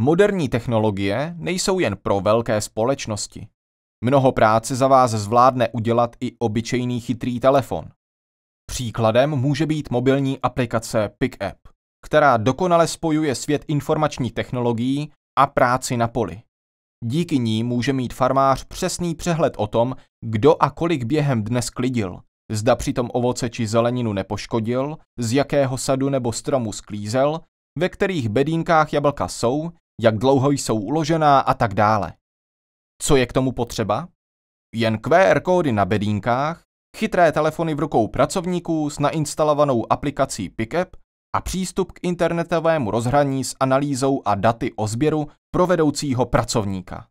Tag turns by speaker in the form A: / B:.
A: Moderní technologie
B: nejsou jen pro velké společnosti. Mnoho práce za vás zvládne udělat i obyčejný chytrý telefon. Příkladem může být mobilní aplikace PickApp, která dokonale spojuje svět informačních technologií a práci na poli. Díky ní může mít farmář přesný přehled o tom, kdo a kolik během dne sklidil, zda přitom ovoce či zeleninu nepoškodil, z jakého sadu nebo stromu sklízel, ve kterých bedínkách jablka jsou jak dlouho jsou uložená a tak dále. Co je k tomu potřeba? Jen QR kódy na bedínkách, chytré telefony v rukou pracovníků s nainstalovanou aplikací PickUp a přístup k internetovému rozhraní s analýzou a daty o sběru provedoucího
A: pracovníka.